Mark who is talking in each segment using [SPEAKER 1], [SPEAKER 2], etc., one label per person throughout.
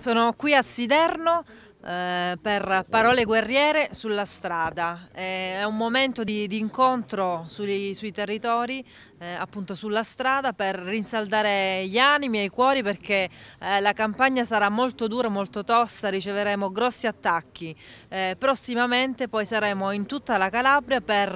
[SPEAKER 1] Sono qui a Siderno eh, per Parole Guerriere sulla strada. Eh, è un momento di, di incontro sui, sui territori, eh, appunto sulla strada, per rinsaldare gli animi e i cuori perché eh, la campagna sarà molto dura, molto tosta, riceveremo grossi attacchi. Eh, prossimamente poi saremo in tutta la Calabria per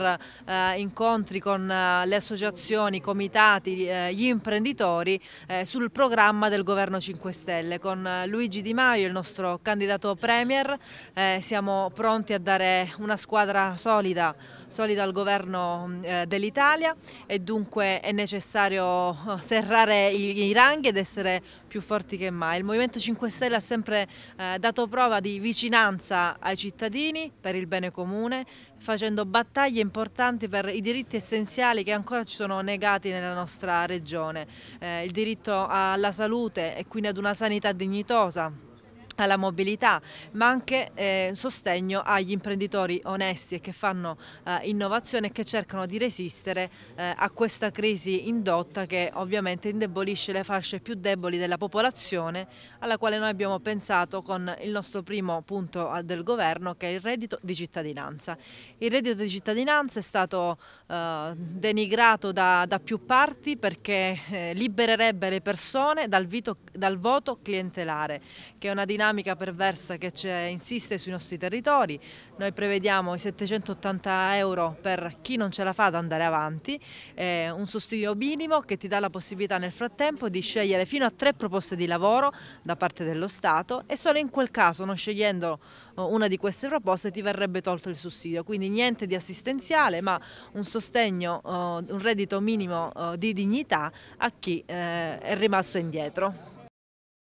[SPEAKER 1] incontri con le associazioni, i comitati, gli imprenditori sul programma del Governo 5 Stelle con Luigi Di Maio, il nostro candidato pre Premier, eh, siamo pronti a dare una squadra solida, solida al governo mm, eh, dell'Italia e dunque è necessario eh, serrare i, i, ranghi ed essere più forti che mai. Il Movimento 5 Stelle ha sempre eh, dato prova di vicinanza ai cittadini per il bene comune, facendo battaglie importanti per i diritti essenziali che ancora ci sono negati nella nostra regione, eh, il diritto alla salute e quindi ad una sanità dignitosa alla mobilità, ma anche eh, sostegno agli imprenditori onesti e che fanno eh, innovazione e che cercano di resistere eh, a questa crisi indotta che ovviamente indebolisce le fasce più deboli della popolazione, alla quale noi abbiamo pensato con il nostro primo punto eh, del governo che è il reddito di cittadinanza. Il reddito di cittadinanza è stato eh, denigrato da, da, più parti perché eh, libererebbe le persone dal, vito, dal voto clientelare, che è una dinamica dinamica perversa che insiste sui nostri territori. Noi prevediamo i 780 euro per chi non ce la fa ad andare avanti, eh, un sussidio minimo che ti dà la possibilità nel frattempo di scegliere fino a tre proposte di lavoro da parte dello Stato e solo in quel caso, non scegliendo eh, una di queste proposte, ti verrebbe tolto il sussidio. Quindi niente di assistenziale, ma un sostegno, eh, un reddito minimo eh, di dignità a chi eh, è rimasto indietro.